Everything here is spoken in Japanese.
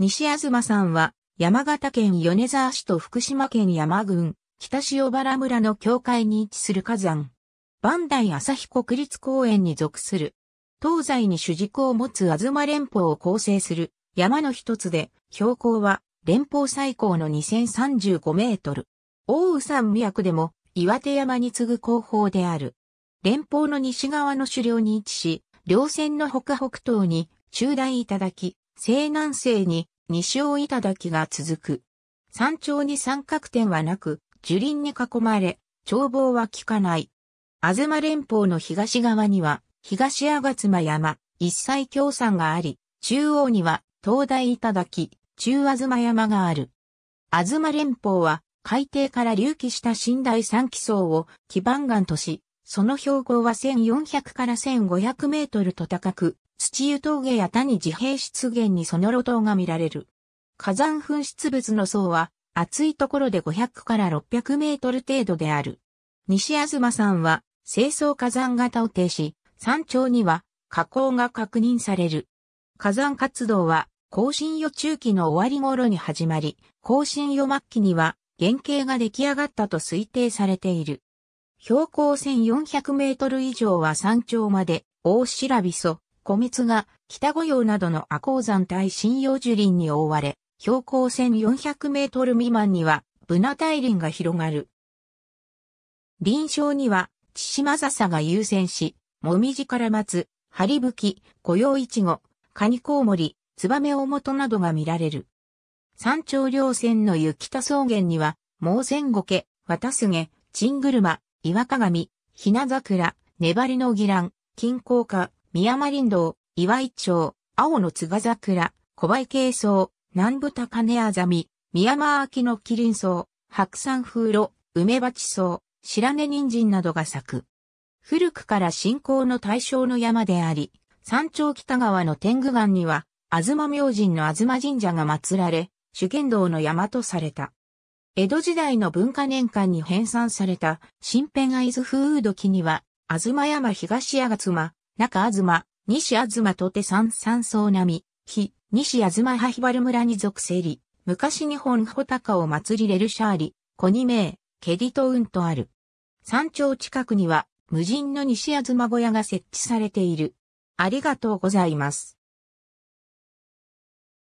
西東さんは、山形県米沢市と福島県山郡、北塩原村の境界に位置する火山。磐梯日国立公園に属する。東西に主軸を持つ東連峰を構成する山の一つで、標高は連峰最高の2035メートル。大宇山脈でも岩手山に次ぐ後方である。連峰の西側の主領に位置し、稜線の北北東に中大いただき、西南西に西尾頂が続く。山頂に三角点はなく、樹林に囲まれ、眺望は効かない。東連峰の東側には、東吾妻山、一切共山があり、中央には、東大頂、中ま山がある。東連峰は、海底から隆起した新大三基層を基盤岩とし、その標高は1400から1500メートルと高く、土湯峠や谷自閉湿原にその路頭が見られる。火山噴出物の層は、厚いところで500から600メートル程度である。西東さんは、清掃火山型を停止、山頂には火口が確認される。火山活動は、更新予中期の終わり頃に始まり、更新予末期には原型が出来上がったと推定されている。標高1400メートル以上は山頂まで、大白びそ、米が、北御用などの赤鉱山対針葉樹林に覆われ、標高1400メートル未満には、ブナ大林が広がる。臨床には、千島笹が優先し、もみじから松、張り吹き、コ用いちご、カニコウモリ、ツバメオモトなどが見られる。山頂稜線の雪田草原には、モ前セ家、ゴケ、ワタチングルマ、岩鏡、ひな桜、粘りの義蘭、金光花、宮間林道、岩井町、青の津賀桜、小梅慶草、南部高根あざみ、宮間秋の麒麟草、白山風炉、梅鉢草、白根人参などが咲く。古くから信仰の対象の山であり、山頂北側の天狗岩には、東明神の東神社が祀られ、主剣道の山とされた。江戸時代の文化年間に編纂された新編会津風土記には、あずま山東あがつま、中あずま、西あずまとて三三層並、日、西あずまはひばる村に属せり、昔日本穂高を祭りれるシャーリ、小二名、ケディトウンとある。山頂近くには、無人の西あずま小屋が設置されている。ありがとうございます。